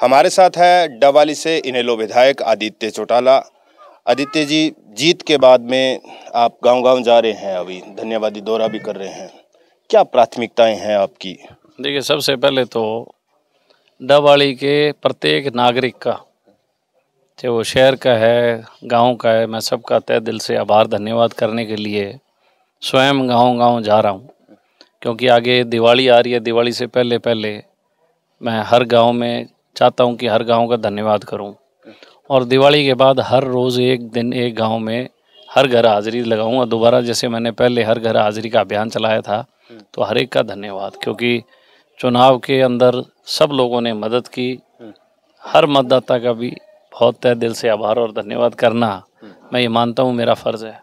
हमारे साथ है डवाली से इनेलो विधायक आदित्य चौटाला आदित्य जी जीत के बाद में आप गांव गांव जा रहे हैं अभी धन्यवादी दौरा भी कर रहे हैं क्या प्राथमिकताएं हैं आपकी देखिए सबसे पहले तो डवाली के प्रत्येक नागरिक का चाहे वो शहर का है गांव का है मैं सबका तय दिल से आभार धन्यवाद करने के लिए स्वयं गांव गांव जा रहा हूं क्योंकि आगे दिवाली आ रही है दिवाली से पहले पहले मैं हर गांव में चाहता हूँ कि हर गाँव का धन्यवाद करूँ और दिवाली के बाद हर रोज़ एक दिन एक गाँव में हर घर हाजिरी लगाऊंगा दोबारा जैसे मैंने पहले हर घर हाजिरी का अभियान चलाया था तो हर एक का धन्यवाद क्योंकि चुनाव के अंदर सब लोगों ने मदद की हर मतदाता का भी बहुत तय दिल से आभार और धन्यवाद करना मैं ये मानता हूँ मेरा फ़र्ज़ है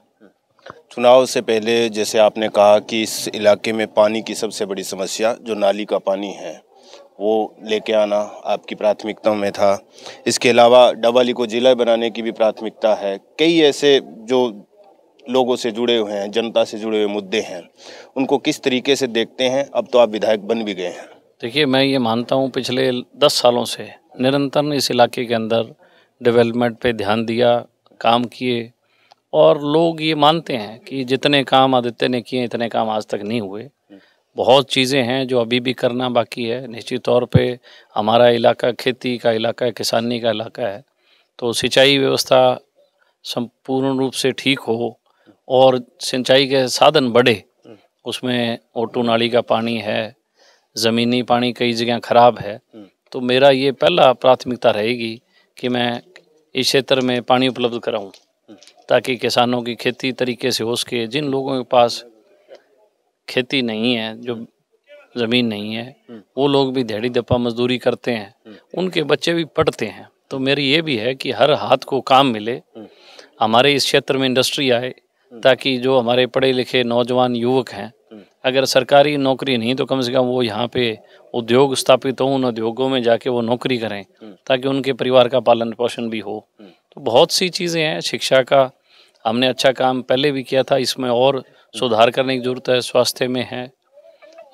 चुनाव से पहले जैसे आपने कहा कि इस इलाके में पानी की सबसे बड़ी समस्या जो नाली का पानी है वो लेके आना आपकी प्राथमिकताओं में था इसके अलावा डबाली को ज़िला बनाने की भी प्राथमिकता है कई ऐसे जो लोगों से जुड़े हुए हैं जनता से जुड़े हुए मुद्दे हैं उनको किस तरीके से देखते हैं अब तो आप विधायक बन भी गए हैं देखिए मैं ये मानता हूँ पिछले दस सालों से निरंतर इस इलाके के अंदर डेवलपमेंट पे ध्यान दिया काम किए और लोग ये मानते हैं कि जितने काम आदित्य ने किए इतने काम आज तक नहीं हुए बहुत चीज़ें हैं जो अभी भी करना बाकी है निश्चित तौर पे हमारा इलाका खेती का इलाका है किसानी का इलाका है तो सिंचाई व्यवस्था संपूर्ण रूप से ठीक हो और सिंचाई के साधन बढ़े उसमें ओटू नाली का पानी है ज़मीनी पानी कई जगह ख़राब है तो मेरा ये पहला प्राथमिकता रहेगी कि मैं इस क्षेत्र में पानी उपलब्ध कराऊँ ताकि किसानों की खेती तरीके से हो सके जिन लोगों के पास खेती नहीं है जो हम्म। ज़मीन नहीं है हम्म। वो लोग भी दहड़ी दप्पा मजदूरी करते हैं हम्म। उनके बच्चे भी पढ़ते हैं तो मेरी ये भी है कि हर हाथ को काम मिले हमारे इस क्षेत्र में इंडस्ट्री आए ताकि जो हमारे पढ़े लिखे नौजवान युवक हैं अगर सरकारी नौकरी नहीं तो कम से कम वो यहाँ पे उद्योग स्थापित हों उन उद्योगों में जाके वो नौकरी करें ताकि उनके परिवार का पालन पोषण भी हो तो बहुत सी चीज़ें हैं शिक्षा का हमने अच्छा काम पहले भी किया था इसमें और सुधार करने की ज़रूरत है स्वास्थ्य में है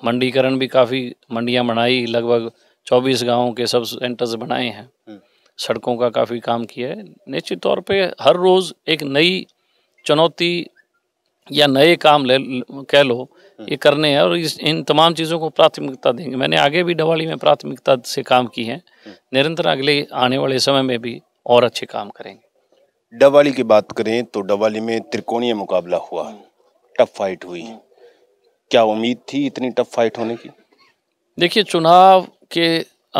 मंडीकरण भी काफ़ी मंडियाँ बनाई लगभग चौबीस गाँव के सब सेंटर्स बनाए हैं हम्म। सड़कों का काफ़ी काम किया है निश्चित तौर पे हर रोज़ एक नई चुनौती या नए काम ले कह लो हम्म। ये करने हैं और इस इन तमाम चीज़ों को प्राथमिकता देंगे मैंने आगे भी डवाली में प्राथमिकता से काम की है हम्म। निरंतर अगले आने वाले समय में भी और अच्छे काम करेंगे डवाली की बात करें तो डवाली में त्रिकोणीय मुकाबला हुआ है टफ फाइट हुई क्या उम्मीद थी इतनी टफ फाइट होने की देखिए चुनाव के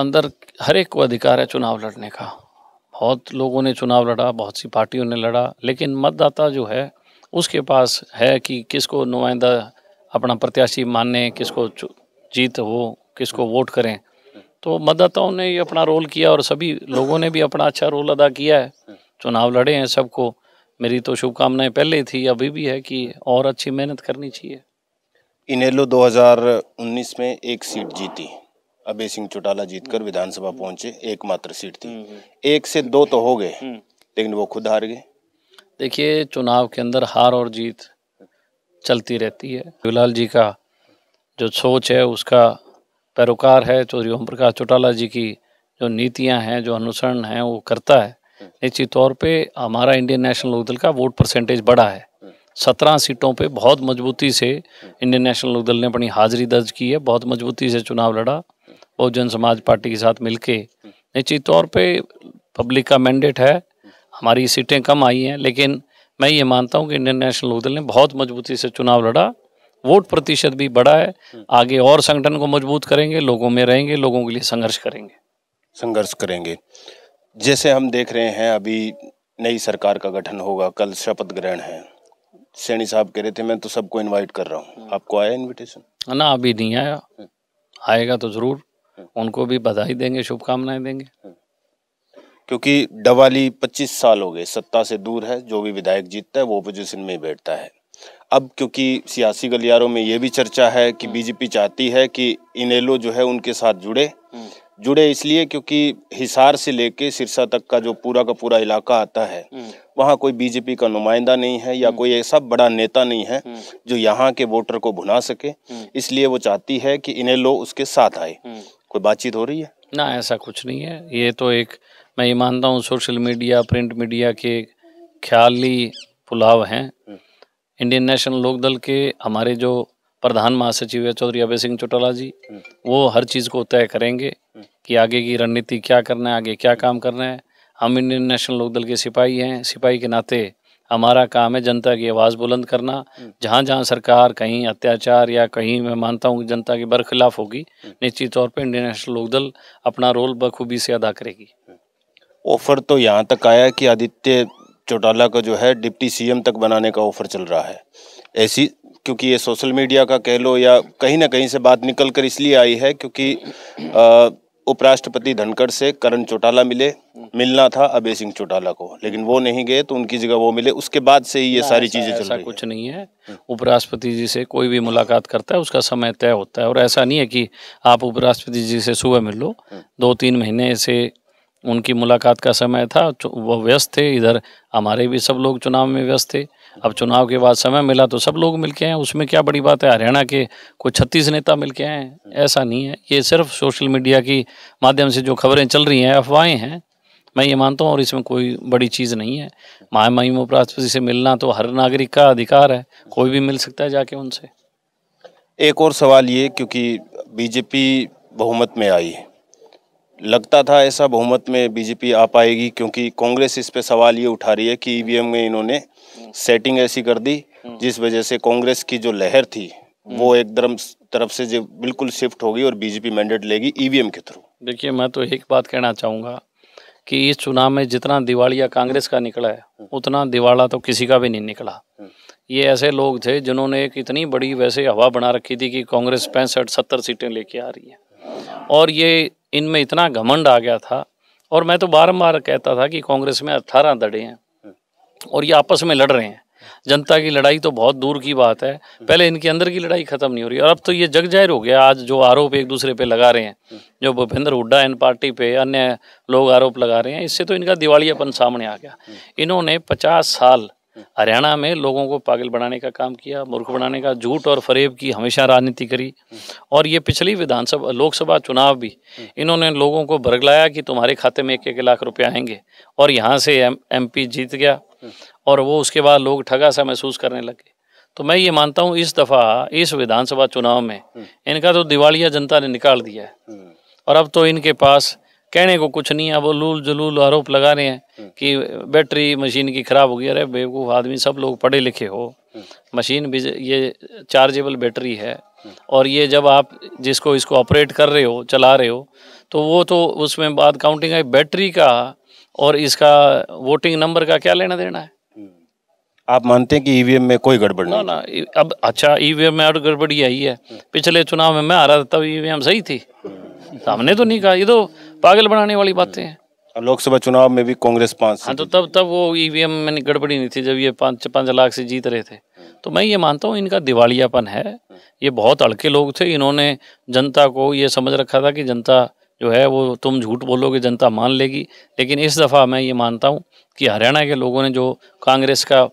अंदर हर एक को अधिकार है चुनाव लड़ने का बहुत लोगों ने चुनाव लड़ा बहुत सी पार्टियों ने लड़ा लेकिन मतदाता जो है उसके पास है कि किसको नुमाइंदा अपना प्रत्याशी माने किसको जीत हो किसको वोट करें तो मतदाताओं ने ये अपना रोल किया और सभी लोगों ने भी अपना अच्छा रोल अदा किया है चुनाव लड़े हैं सबको मेरी तो शुभकामनाएं पहले थी अभी भी है कि और अच्छी मेहनत करनी चाहिए इनेलो 2019 में एक सीट जीती अभय सिंह चौटाला जीतकर विधानसभा पहुंचे एकमात्र सीट थी हम्म, हम्म। एक से दो तो हो गए हम्म। लेकिन वो खुद हार गए देखिए चुनाव के अंदर हार और जीत चलती रहती है शिवलाल जी का जो सोच है उसका पैरोकार है चौधरी ओम प्रकाश चौटाला जी की जो नीतियां हैं जो अनुसरण हैं वो करता है निश्चित तौर पे हमारा इंडियन नेशनल लोकदल का वोट परसेंटेज बढ़ा है सत्रह सीटों पे बहुत मजबूती से इंडियन नेशनल लोकदल ने अपनी हाजिरी दर्ज की है बहुत मजबूती से चुनाव लड़ा बहुजन समाज पार्टी के साथ मिलके निश्चित तौर पर पब्लिक का मैंडेट है हमारी सीटें कम आई हैं लेकिन मैं ये मानता हूँ कि इंडियन नेशनल लोकदल ने बहुत मजबूती से चुनाव लड़ा वोट प्रतिशत भी बढ़ा है हम्म। आगे और संगठन को मजबूत करेंगे लोगों में रहेंगे लोगों के लिए संघर्ष करेंगे संघर्ष करेंगे जैसे हम देख रहे हैं अभी नई सरकार का गठन होगा कल शपथ ग्रहण है सैनी साहब कह रहे थे मैं तो सबको इनवाइट कर रहा हूँ आपको आया इनविटेशन ना अभी नहीं आया हम्म। आएगा तो ज़रूर हम्म। उनको भी बधाई देंगे शुभकामनाएं देंगे हम्म। क्योंकि डवाली 25 साल हो गए सत्ता से दूर है जो भी विधायक जीतता है वो अपोजिशन में ही बैठता है अब क्योंकि सियासी गलियारों में ये भी चर्चा है कि बीजेपी चाहती है कि इनेलो जो है उनके साथ जुड़े जुड़े इसलिए क्योंकि हिसार से लेके सिरसा तक का जो पूरा का पूरा इलाका आता है हम्म। वहाँ कोई बीजेपी का नुमाइंदा नहीं है या हम्म। कोई ऐसा बड़ा नेता नहीं है हम्म। जो यहाँ के वोटर को भुना सके इसलिए वो चाहती है कि इन्हें लोग उसके साथ आए कोई बातचीत हो रही है ना ऐसा कुछ नहीं है ये तो एक मैं ये मानता हूँ सोशल मीडिया प्रिंट मीडिया के ख्याली पुलाव हैं इंडियन नेशनल लोकदल के हमारे जो प्रधान महासचिव है चौधरी अभय सिंह चौटाला जी वो हर चीज़ को तय करेंगे कि आगे की रणनीति क्या करना है आगे क्या काम करना है हम इंडियन नेशनल लोकदल के सिपाही हैं सिपाही के नाते हमारा काम है जनता की आवाज़ बुलंद करना हम्म। जहाँ जहाँ सरकार कहीं अत्याचार या कहीं मैं मानता हूँ जनता के बरखिलाफ होगी हम्म। निश्चित तौर पर इंडियन नेशनल लोकदल अपना रोल बखूबी से अदा करेगी हम्म। ऑफर तो यहाँ तक आया कि आदित्य चौटाला का जो है डिप्टी सीएम तक बनाने का ऑफर चल रहा है ऐसी क्योंकि ये सोशल मीडिया का कह लो या कहीं ना कहीं से बात निकल कर इसलिए आई है क्योंकि आ, उपराष्ट्रपति धनखड़ से करण चौटाला मिले मिलना था अभय सिंह चौटाला को लेकिन वो नहीं गए तो उनकी जगह वो मिले उसके बाद से ही ये सारी चीजें चल रही कुछ नहीं है उपराष्ट्रपति जी से कोई भी मुलाकात करता है उसका समय तय होता है और ऐसा नहीं है कि आप उपराष्ट्रपति जी से सुबह मिल लो हम्म। दो तीन महीने से उनकी मुलाकात का समय था वह व्यस्त थे इधर हमारे भी सब लोग चुनाव में व्यस्त थे अब चुनाव के बाद समय मिला तो सब लोग मिल के आए उसमें क्या बड़ी बात है हरियाणा के कोई छत्तीस नेता मिल के आए ऐसा नहीं है ये सिर्फ सोशल मीडिया की माध्यम से जो खबरें चल रही हैं अफवाहें हैं मैं ये मानता हूँ और इसमें कोई बड़ी चीज़ नहीं है महामहिम उपराष्ट्रपति से मिलना तो हर नागरिक का अधिकार है कोई भी मिल सकता है जाके उनसे एक और सवाल ये क्योंकि बीजेपी बहुमत में आई है लगता था ऐसा बहुमत में बीजेपी आ पाएगी क्योंकि कांग्रेस इस पे सवाल ये उठा रही है कि ईवीएम e में इन्होंने सेटिंग ऐसी कर दी हम्म। जिस वजह से कांग्रेस की जो लहर थी हम्म। वो एकदम तरफ से जो बिल्कुल शिफ्ट होगी और बीजेपी मैंडेट लेगी ईवीएम e के थ्रू देखिए मैं तो एक बात कहना चाहूँगा कि इस चुनाव में जितना दिवालिया कांग्रेस का निकला है हम्म। उतना दिवाला तो किसी का भी नहीं निकला ये ऐसे लोग थे जिन्होंने एक इतनी बड़ी वैसे हवा बना रखी थी कि कांग्रेस पैंसठ सत्तर सीटें लेके आ रही है और ये इनमें इतना घमंड आ गया था और मैं तो बारंबार कहता था कि कांग्रेस में अट्ठारह दड़े हैं और ये आपस में लड़ रहे हैं जनता की लड़ाई तो बहुत दूर की बात है पहले इनके अंदर की लड़ाई खत्म नहीं हो रही और अब तो ये जग जाहिर हो गया आज जो आरोप एक दूसरे पे लगा रहे हैं जो भूपेंद्र हुड्डा इन पार्टी पे अन्य लोग आरोप लगा रहे हैं इससे तो इनका दिवालियापन सामने आ गया इन्होंने पचास साल हरियाणा में लोगों को पागल बनाने का काम किया मूर्ख बनाने का झूठ और फरेब की हमेशा राजनीति करी और ये पिछली विधानसभा लोकसभा चुनाव भी इन्होंने लोगों को बरगलाया कि तुम्हारे खाते में एक एक लाख रुपए आएंगे और यहाँ से एम जीत गया और वो उसके बाद लोग ठगा सा महसूस करने लगे तो मैं ये मानता हूँ इस दफ़ा इस विधानसभा चुनाव में इनका तो दिवालिया जनता ने निकाल दिया है और अब तो इनके पास कहने को कुछ नहीं है अब लूल जुलूल आरोप लगा रहे हैं हम्म। कि बैटरी मशीन की ख़राब हो गई अरे बेवकूफ़ आदमी सब लोग पढ़े लिखे हो हम्म। मशीन भी ये चार्जेबल बैटरी है हम्म। और ये जब आप जिसको इसको ऑपरेट कर रहे हो चला रहे हो तो वो तो उसमें बाद काउंटिंग है बैटरी का और इसका वोटिंग नंबर का क्या लेना देना है आप मानते हैं कि ईवीएम में कोई गड़बड़ ना ना अब अच्छा ईवीएम में गड़बड़ी आई है पिछले चुनाव में मैं आ रहा था तब ईवीएम सही थी हमने तो नहीं कहा ये तो पागल बनाने वाली बातें हैं लोकसभा चुनाव में भी कांग्रेस पांच हाँ तो तब तब वो ईवीएम e में गड़बड़ी नहीं थी जब ये पाँच पाँच लाख से जीत रहे थे तो मैं ये मानता हूँ इनका दिवालियापन है ये बहुत अड़के लोग थे इन्होंने जनता को ये समझ रखा था कि जनता जो है वो तुम झूठ बोलोगे जनता मान लेगी लेकिन इस दफ़ा मैं ये मानता हूँ कि हरियाणा के लोगों ने जो कांग्रेस का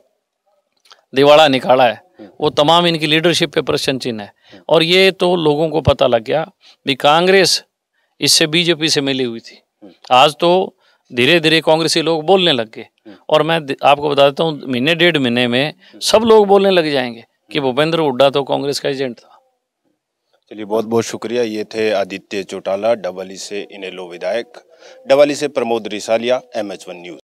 दिवाड़ा निकाला है वो तमाम इनकी लीडरशिप पे प्रश्न चिन्ह है और ये तो लोगों को पता लग गया भी कांग्रेस इससे बीजेपी से मिली हुई थी हम्म। आज तो धीरे धीरे कांग्रेसी लोग बोलने लग गए हम्म। और मैं आपको बता देता हूँ महीने डेढ़ महीने में हम्म। सब लोग बोलने लग जाएंगे कि भूपेंद्र हुड्डा तो कांग्रेस का एजेंट था चलिए बहुत बहुत शुक्रिया ये थे आदित्य चौटाला डबली से इनेलो विधायक डबली से Pramod Risalia M H one news